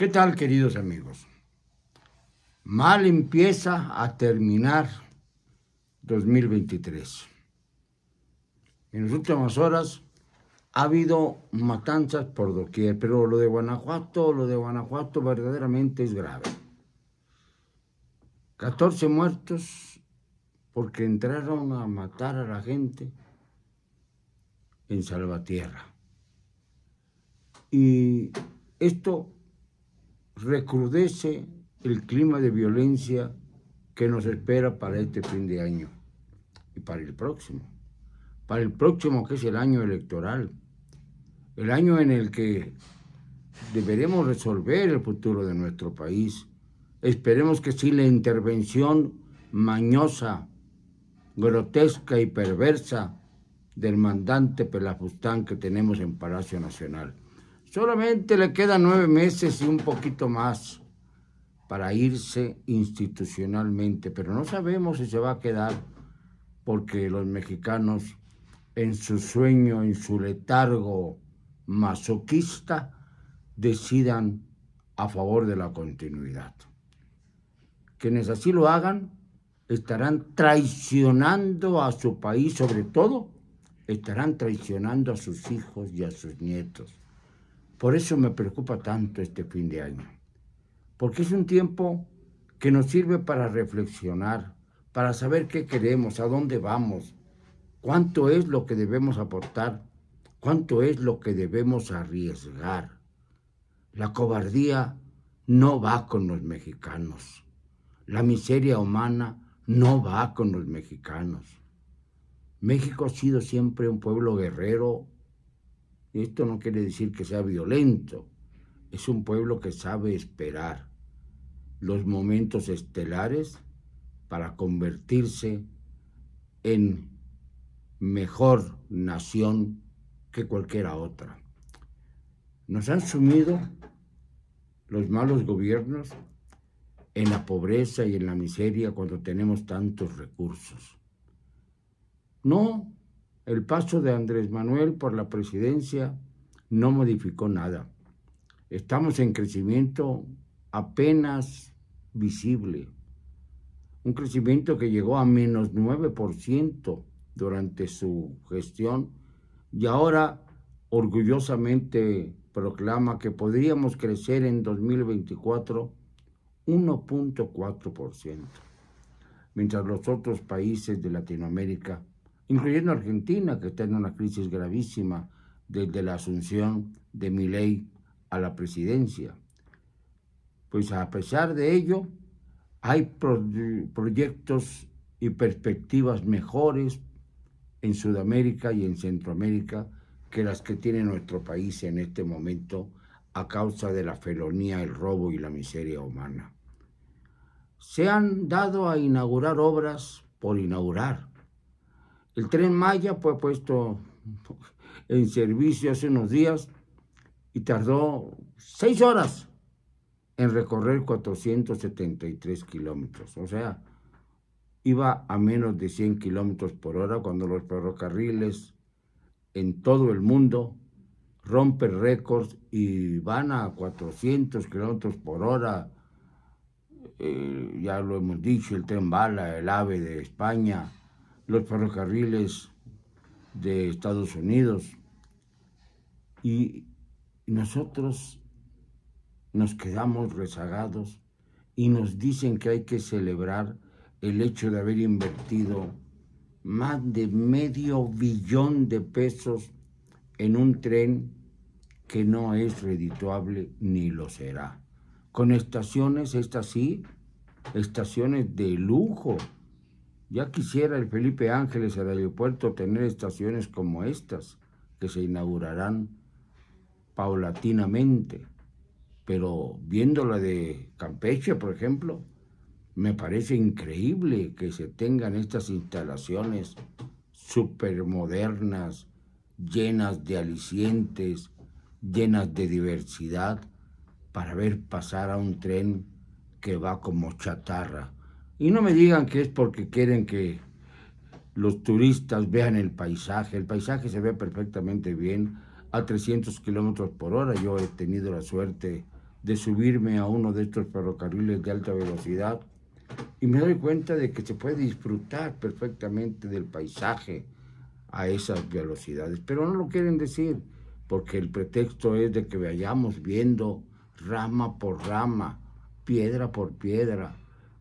¿Qué tal, queridos amigos? Mal empieza a terminar 2023. En las últimas horas ha habido matanzas por doquier, pero lo de Guanajuato, lo de Guanajuato verdaderamente es grave. 14 muertos porque entraron a matar a la gente en Salvatierra. Y esto recrudece el clima de violencia que nos espera para este fin de año y para el próximo. Para el próximo que es el año electoral, el año en el que deberemos resolver el futuro de nuestro país. Esperemos que si la intervención mañosa, grotesca y perversa del mandante Pelafustán que tenemos en Palacio Nacional Solamente le quedan nueve meses y un poquito más para irse institucionalmente, pero no sabemos si se va a quedar porque los mexicanos en su sueño, en su letargo masoquista, decidan a favor de la continuidad. Quienes así lo hagan estarán traicionando a su país, sobre todo estarán traicionando a sus hijos y a sus nietos. Por eso me preocupa tanto este fin de año, porque es un tiempo que nos sirve para reflexionar, para saber qué queremos, a dónde vamos, cuánto es lo que debemos aportar, cuánto es lo que debemos arriesgar. La cobardía no va con los mexicanos. La miseria humana no va con los mexicanos. México ha sido siempre un pueblo guerrero esto no quiere decir que sea violento, es un pueblo que sabe esperar los momentos estelares para convertirse en mejor nación que cualquiera otra. Nos han sumido los malos gobiernos en la pobreza y en la miseria cuando tenemos tantos recursos. No el paso de Andrés Manuel por la presidencia no modificó nada. Estamos en crecimiento apenas visible. Un crecimiento que llegó a menos 9% durante su gestión y ahora orgullosamente proclama que podríamos crecer en 2024 1.4%, mientras los otros países de Latinoamérica incluyendo Argentina, que está en una crisis gravísima desde la asunción de ley a la presidencia. Pues a pesar de ello, hay proyectos y perspectivas mejores en Sudamérica y en Centroamérica que las que tiene nuestro país en este momento a causa de la felonía, el robo y la miseria humana. Se han dado a inaugurar obras por inaugurar, el tren Maya fue puesto en servicio hace unos días y tardó seis horas en recorrer 473 kilómetros. O sea, iba a menos de 100 kilómetros por hora cuando los ferrocarriles en todo el mundo rompen récords y van a 400 kilómetros por hora. Eh, ya lo hemos dicho, el tren bala, el ave de España, los ferrocarriles de Estados Unidos. Y nosotros nos quedamos rezagados y nos dicen que hay que celebrar el hecho de haber invertido más de medio billón de pesos en un tren que no es redituable ni lo será. Con estaciones, estas sí, estaciones de lujo, ya quisiera el Felipe Ángeles al aeropuerto tener estaciones como estas, que se inaugurarán paulatinamente. Pero viendo la de Campeche, por ejemplo, me parece increíble que se tengan estas instalaciones supermodernas, llenas de alicientes, llenas de diversidad, para ver pasar a un tren que va como chatarra y no me digan que es porque quieren que los turistas vean el paisaje. El paisaje se ve perfectamente bien a 300 kilómetros por hora. Yo he tenido la suerte de subirme a uno de estos ferrocarriles de alta velocidad y me doy cuenta de que se puede disfrutar perfectamente del paisaje a esas velocidades. Pero no lo quieren decir porque el pretexto es de que vayamos viendo rama por rama, piedra por piedra,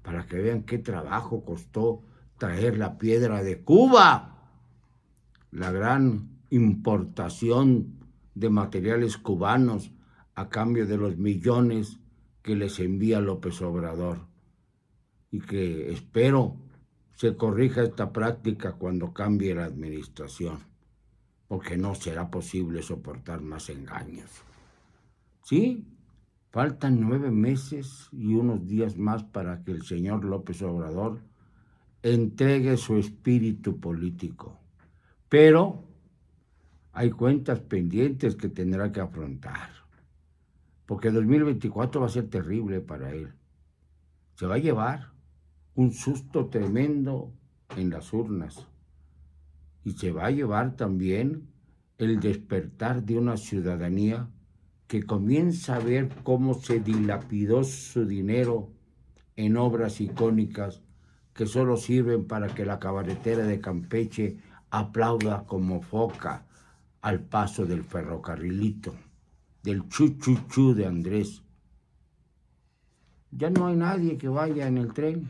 para que vean qué trabajo costó traer la piedra de Cuba, la gran importación de materiales cubanos a cambio de los millones que les envía López Obrador. Y que espero se corrija esta práctica cuando cambie la administración, porque no será posible soportar más engaños. ¿Sí? Faltan nueve meses y unos días más para que el señor López Obrador entregue su espíritu político. Pero hay cuentas pendientes que tendrá que afrontar, porque 2024 va a ser terrible para él. Se va a llevar un susto tremendo en las urnas y se va a llevar también el despertar de una ciudadanía que comienza a ver cómo se dilapidó su dinero en obras icónicas que solo sirven para que la cabaretera de Campeche aplauda como foca al paso del ferrocarrilito, del chu de Andrés. Ya no hay nadie que vaya en el tren.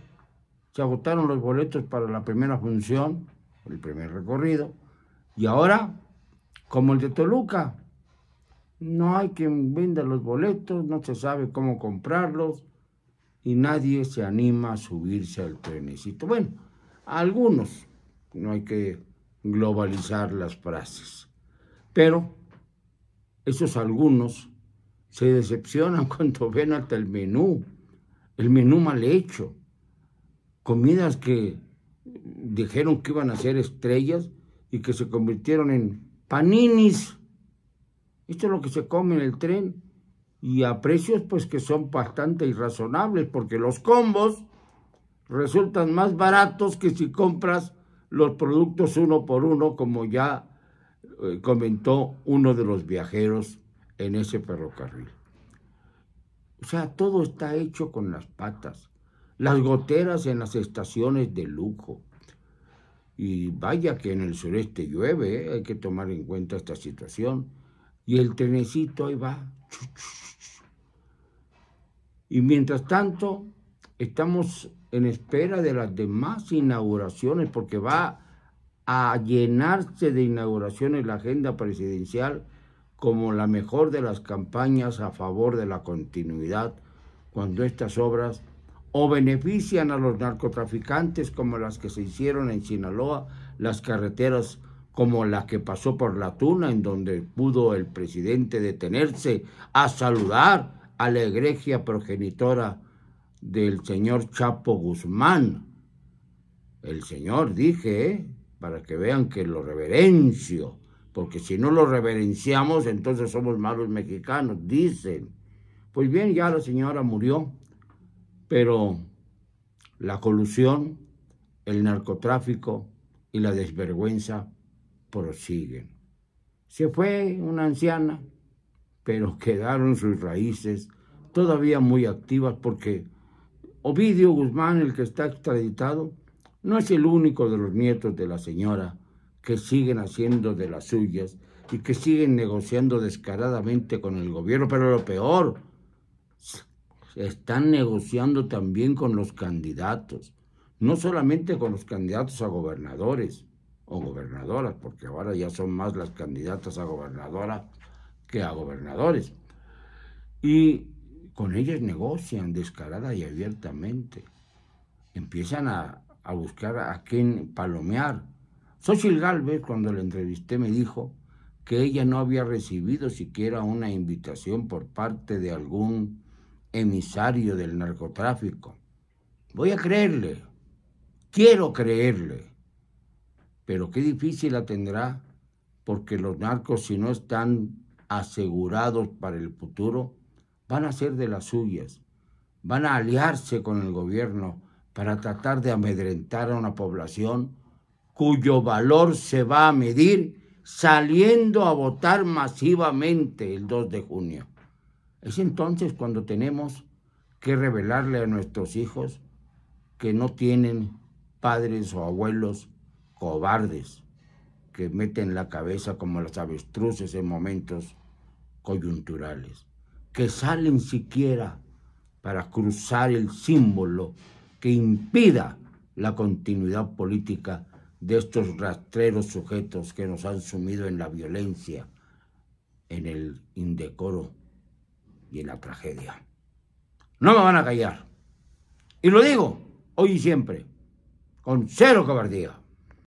Se agotaron los boletos para la primera función, el primer recorrido, y ahora, como el de Toluca, no hay quien venda los boletos, no se sabe cómo comprarlos y nadie se anima a subirse al trenecito. Bueno, algunos, no hay que globalizar las frases, pero esos algunos se decepcionan cuando ven hasta el menú, el menú mal hecho, comidas que dijeron que iban a ser estrellas y que se convirtieron en paninis esto es lo que se come en el tren y a precios pues que son bastante irrazonables porque los combos resultan más baratos que si compras los productos uno por uno como ya eh, comentó uno de los viajeros en ese ferrocarril. O sea, todo está hecho con las patas, las goteras en las estaciones de lujo. Y vaya que en el sureste llueve, eh, hay que tomar en cuenta esta situación. Y el trenecito ahí va. Y mientras tanto, estamos en espera de las demás inauguraciones, porque va a llenarse de inauguraciones la agenda presidencial como la mejor de las campañas a favor de la continuidad, cuando estas obras o benefician a los narcotraficantes como las que se hicieron en Sinaloa, las carreteras como la que pasó por la tuna, en donde pudo el presidente detenerse a saludar a la egregia progenitora del señor Chapo Guzmán. El señor, dije, ¿eh? para que vean que lo reverencio, porque si no lo reverenciamos, entonces somos malos mexicanos, dicen. Pues bien, ya la señora murió, pero la colusión, el narcotráfico y la desvergüenza prosiguen. Se fue una anciana, pero quedaron sus raíces todavía muy activas porque Ovidio Guzmán, el que está extraditado, no es el único de los nietos de la señora que siguen haciendo de las suyas y que siguen negociando descaradamente con el gobierno, pero lo peor, están negociando también con los candidatos, no solamente con los candidatos a gobernadores, o gobernadoras, porque ahora ya son más las candidatas a gobernadoras que a gobernadores. Y con ellas negocian descarada y abiertamente. Empiezan a, buscar a quién palomear. Xochitl Galvez, cuando la entrevisté, me dijo que ella no había recibido siquiera una invitación por parte de algún emisario del narcotráfico. Voy a creerle, quiero creerle, pero qué difícil la tendrá, porque los narcos si no están asegurados para el futuro, van a ser de las suyas, van a aliarse con el gobierno para tratar de amedrentar a una población cuyo valor se va a medir saliendo a votar masivamente el 2 de junio. Es entonces cuando tenemos que revelarle a nuestros hijos que no tienen padres o abuelos cobardes que meten la cabeza como las avestruces en momentos coyunturales, que salen siquiera para cruzar el símbolo que impida la continuidad política de estos rastreros sujetos que nos han sumido en la violencia, en el indecoro y en la tragedia. No me van a callar. Y lo digo hoy y siempre, con cero cobardía.